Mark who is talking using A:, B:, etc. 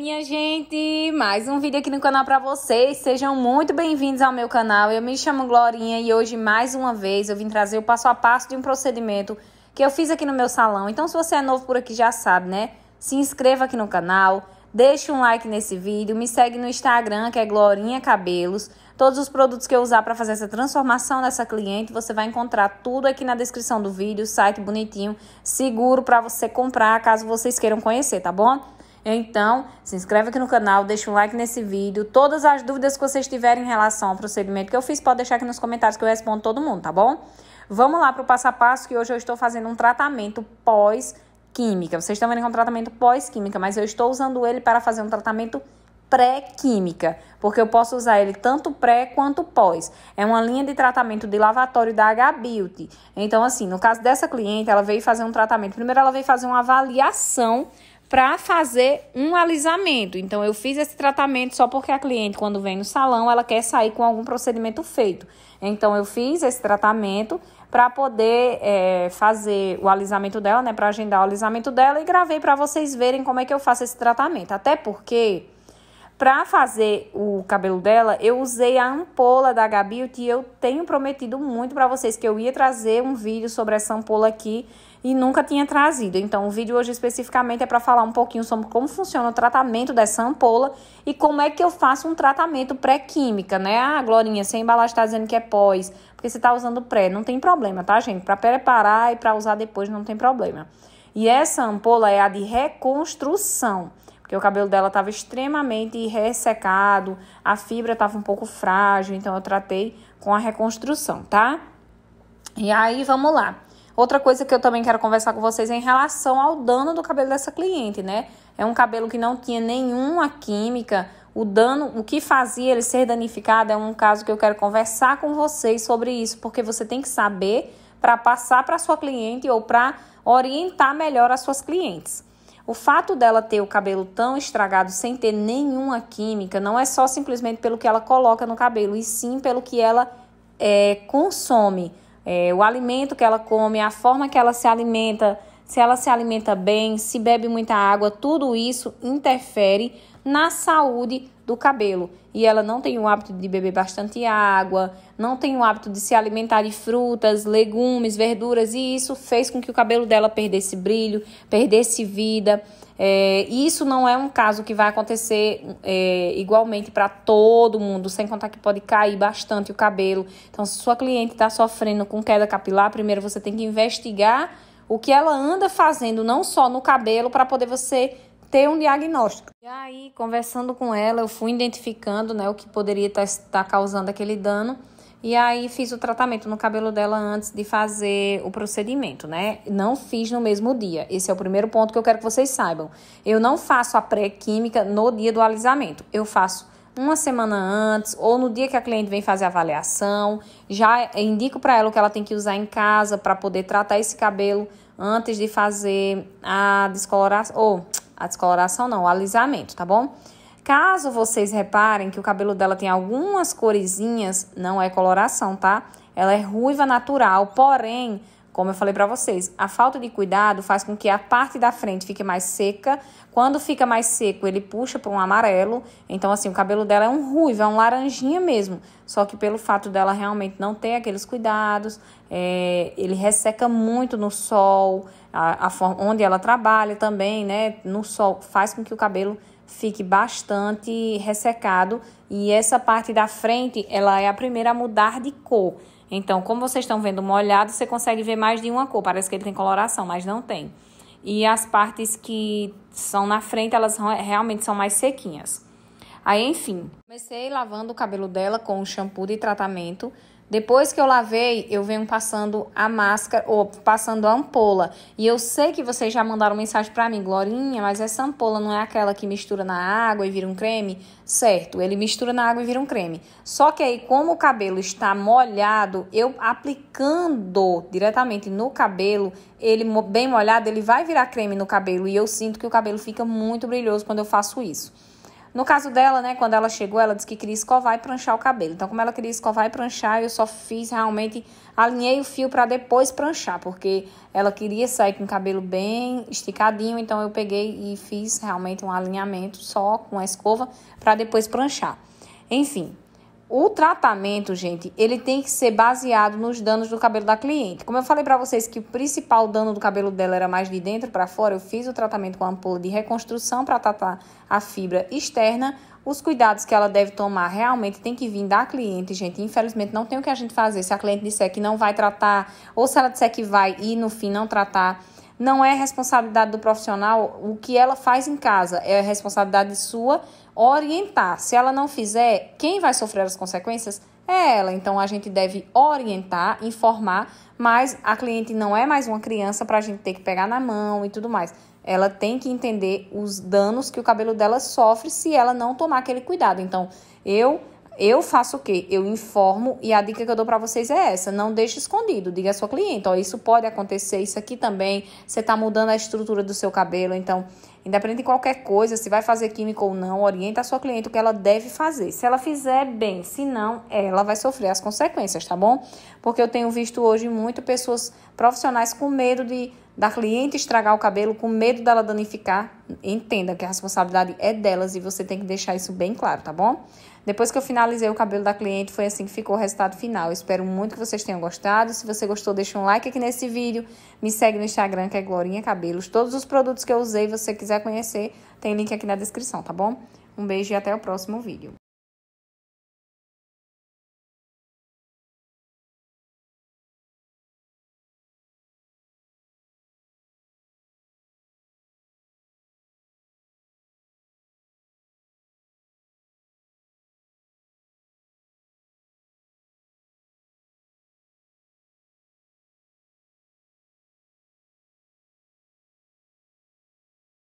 A: minha gente! Mais um vídeo aqui no canal para vocês. Sejam muito bem-vindos ao meu canal. Eu me chamo Glorinha e hoje, mais uma vez, eu vim trazer o passo a passo de um procedimento que eu fiz aqui no meu salão. Então, se você é novo por aqui, já sabe, né? Se inscreva aqui no canal, deixe um like nesse vídeo, me segue no Instagram, que é Glorinha Cabelos. Todos os produtos que eu usar para fazer essa transformação dessa cliente, você vai encontrar tudo aqui na descrição do vídeo, site bonitinho, seguro para você comprar, caso vocês queiram conhecer, tá bom? Então, se inscreve aqui no canal, deixa um like nesse vídeo. Todas as dúvidas que vocês tiverem em relação ao procedimento que eu fiz, pode deixar aqui nos comentários que eu respondo todo mundo, tá bom? Vamos lá para o passo a passo, que hoje eu estou fazendo um tratamento pós-química. Vocês estão vendo que é um tratamento pós-química, mas eu estou usando ele para fazer um tratamento pré-química, porque eu posso usar ele tanto pré quanto pós. É uma linha de tratamento de lavatório da H-Beauty. Então, assim, no caso dessa cliente, ela veio fazer um tratamento. Primeiro, ela veio fazer uma avaliação para fazer um alisamento. Então, eu fiz esse tratamento só porque a cliente, quando vem no salão, ela quer sair com algum procedimento feito. Então, eu fiz esse tratamento para poder é, fazer o alisamento dela, né? Para agendar o alisamento dela e gravei para vocês verem como é que eu faço esse tratamento. Até porque, para fazer o cabelo dela, eu usei a ampola da Gabi, que eu tenho prometido muito para vocês que eu ia trazer um vídeo sobre essa ampola aqui e nunca tinha trazido. Então, o vídeo hoje especificamente é para falar um pouquinho sobre como funciona o tratamento dessa ampola e como é que eu faço um tratamento pré-química, né? Ah, Glorinha, se a embalagem está dizendo que é pós, porque você está usando pré, não tem problema, tá, gente? Para preparar e para usar depois não tem problema. E essa ampola é a de reconstrução, porque o cabelo dela estava extremamente ressecado, a fibra estava um pouco frágil, então eu tratei com a reconstrução, tá? E aí, vamos lá. Outra coisa que eu também quero conversar com vocês é em relação ao dano do cabelo dessa cliente, né? É um cabelo que não tinha nenhuma química. O dano, o que fazia ele ser danificado é um caso que eu quero conversar com vocês sobre isso, porque você tem que saber para passar para sua cliente ou para orientar melhor as suas clientes. O fato dela ter o cabelo tão estragado sem ter nenhuma química não é só simplesmente pelo que ela coloca no cabelo, e sim pelo que ela é, consome é, o alimento que ela come, a forma que ela se alimenta, se ela se alimenta bem, se bebe muita água, tudo isso interfere na saúde do cabelo. E ela não tem o hábito de beber bastante água, não tem o hábito de se alimentar de frutas, legumes, verduras, e isso fez com que o cabelo dela perdesse brilho, perdesse vida. É, e isso não é um caso que vai acontecer é, igualmente para todo mundo, sem contar que pode cair bastante o cabelo. Então, se sua cliente está sofrendo com queda capilar, primeiro você tem que investigar o que ela anda fazendo, não só no cabelo, para poder você ter um diagnóstico. E aí, conversando com ela, eu fui identificando né, o que poderia estar tá, tá causando aquele dano. E aí fiz o tratamento no cabelo dela antes de fazer o procedimento, né? Não fiz no mesmo dia. Esse é o primeiro ponto que eu quero que vocês saibam. Eu não faço a pré-química no dia do alisamento. Eu faço uma semana antes ou no dia que a cliente vem fazer a avaliação, já indico para ela o que ela tem que usar em casa para poder tratar esse cabelo antes de fazer a descoloração ou a descoloração não, o alisamento, tá bom? Caso vocês reparem que o cabelo dela tem algumas coresinhas, não é coloração, tá? Ela é ruiva natural, porém como eu falei para vocês, a falta de cuidado faz com que a parte da frente fique mais seca. Quando fica mais seco, ele puxa para um amarelo. Então, assim, o cabelo dela é um ruivo, é um laranjinha mesmo. Só que pelo fato dela realmente não ter aqueles cuidados, é, ele resseca muito no sol, a, a onde ela trabalha também, né? No sol, faz com que o cabelo fique bastante ressecado e essa parte da frente, ela é a primeira a mudar de cor. Então, como vocês estão vendo molhado, você consegue ver mais de uma cor, parece que ele tem coloração, mas não tem. E as partes que são na frente, elas realmente são mais sequinhas. Aí, enfim, comecei lavando o cabelo dela com shampoo de tratamento depois que eu lavei, eu venho passando a máscara ou passando a ampola. E eu sei que vocês já mandaram mensagem para mim, Glorinha, mas essa ampola não é aquela que mistura na água e vira um creme? Certo, ele mistura na água e vira um creme. Só que aí, como o cabelo está molhado, eu aplicando diretamente no cabelo, ele bem molhado, ele vai virar creme no cabelo e eu sinto que o cabelo fica muito brilhoso quando eu faço isso. No caso dela, né, quando ela chegou, ela disse que queria escovar e pranchar o cabelo. Então, como ela queria escovar e pranchar, eu só fiz realmente alinhei o fio para depois pranchar, porque ela queria sair com o cabelo bem esticadinho, então eu peguei e fiz realmente um alinhamento só com a escova para depois pranchar. Enfim, o tratamento, gente, ele tem que ser baseado nos danos do cabelo da cliente. Como eu falei para vocês que o principal dano do cabelo dela era mais de dentro para fora, eu fiz o tratamento com ampola de reconstrução para tratar a fibra externa. Os cuidados que ela deve tomar realmente tem que vir da cliente, gente. Infelizmente não tem o que a gente fazer. Se a cliente disser que não vai tratar ou se ela disser que vai e no fim não tratar, não é responsabilidade do profissional o que ela faz em casa, é responsabilidade sua orientar. Se ela não fizer, quem vai sofrer as consequências é ela. Então a gente deve orientar, informar, mas a cliente não é mais uma criança para a gente ter que pegar na mão e tudo mais. Ela tem que entender os danos que o cabelo dela sofre se ela não tomar aquele cuidado. Então eu eu faço o quê? Eu informo e a dica que eu dou para vocês é essa: não deixe escondido. Diga à sua cliente, ó, isso pode acontecer, isso aqui também. Você está mudando a estrutura do seu cabelo, então Independente de qualquer coisa, se vai fazer química ou não, orienta a sua cliente o que ela deve fazer. Se ela fizer bem, se não, ela vai sofrer as consequências, tá bom? Porque eu tenho visto hoje muito pessoas profissionais com medo de da cliente estragar o cabelo, com medo dela danificar. Entenda que a responsabilidade é delas e você tem que deixar isso bem claro, tá bom? Depois que eu finalizei o cabelo da cliente, foi assim que ficou o resultado final. espero muito que vocês tenham gostado. Se você gostou, deixa um like aqui nesse vídeo. Me segue no Instagram, que é Glorinha Cabelos. Todos os produtos que eu usei, se você quiser conhecer, tem link aqui na descrição, tá bom? Um beijo e até o próximo vídeo.